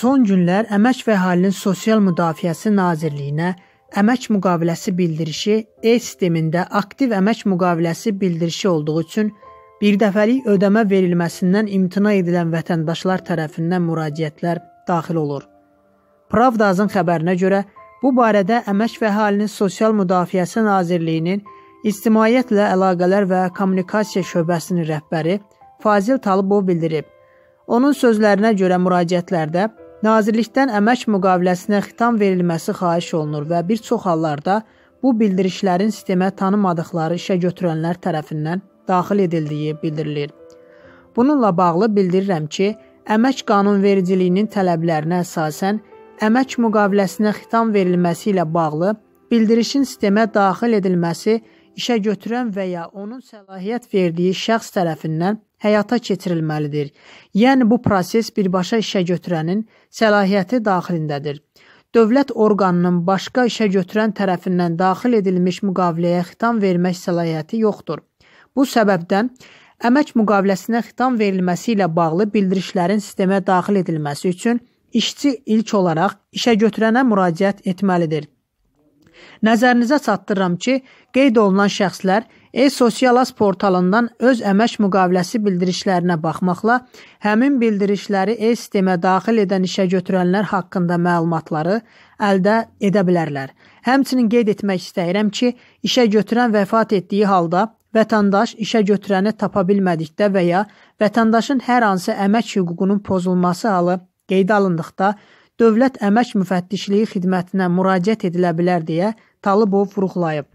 Son günlər Əmək və Əhalinin Sosial Müdafiəsi Nazirliyinə əmək müqaviləsi bildirişi e-sistemində aktiv əmək müqaviləsi bildirişi olduğu üçün bir dəfəlik ödəmə verilməsindən imtina edilən vətəndaşlar tərəfindən müraciətlər daxil olur. Pravdazın xəbərinə görə bu barədə Əmək və Əhalinin Sosial Müdafiəsi Nazirliyinin İctimaiyyətlə Əlaqələr və Kommunikasiya şöbəsinin rəhbəri Fazil Talıbov bildirib. Onun sözlərinə görə müraciətlərdə Nazirlikdən əmək müqaviləsinə xitam verilməsi xahiş olunur və bir çox hallarda bu bildirişlərin sistemə tanımadıqları işə götürənlər tərəfindən daxil edildiyi bildirilir. Bununla bağlı bildirirəm ki, əmək qanunvericiliyinin tələblərinə əsasən əmək müqaviləsinə xitam verilməsi ilə bağlı bildirişin sistemə daxil edilməsi işə götürən və ya onun səlahiyyət verdiyi şəxs tərəfindən həyata keçirilməlidir. Yəni bu proses birbaşa işə götürənin səlahiyyəti daxilindədir. Dövlət orqanının başqa işə götürən tərəfindən daxil edilmiş müqaviləyə xitam vermək səlahiyyəti yoxdur. Bu səbəbdən əmək müqaviləsinə xitam verilməsi ilə bağlı bildirişlərin sistemə daxil edilməsi üçün işçi ilk olaraq işə götürənə müraciət etməlidir. Nəzərinizə çatdırıram ki, qeyd olunan şəxslər e-sosialas portalından öz əmək müqaviləsi bildirişlərinə baxmaqla həmin bildirişləri e-sistemə daxil edən işə götürənlər haqqında məlumatları əldə edə bilərlər. Həmçinin qeyd etmək istəyirəm ki, işə götürən vəfat etdiyi halda vətəndaş işə götürəni tapa bilmədikdə və ya vətəndaşın hər hansı əmək hüququnun pozulması halı qeydə alındıqda Dövlət Əmək Müfəttişliyi Xidmətinə müraciət edilə bilər deyə Talıbov vurğulayıb.